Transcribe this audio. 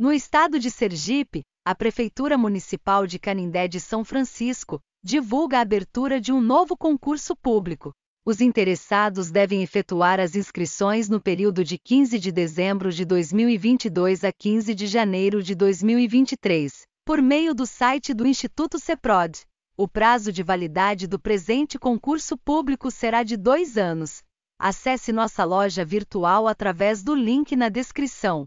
No estado de Sergipe, a Prefeitura Municipal de Canindé de São Francisco divulga a abertura de um novo concurso público. Os interessados devem efetuar as inscrições no período de 15 de dezembro de 2022 a 15 de janeiro de 2023, por meio do site do Instituto CEPROD. O prazo de validade do presente concurso público será de dois anos. Acesse nossa loja virtual através do link na descrição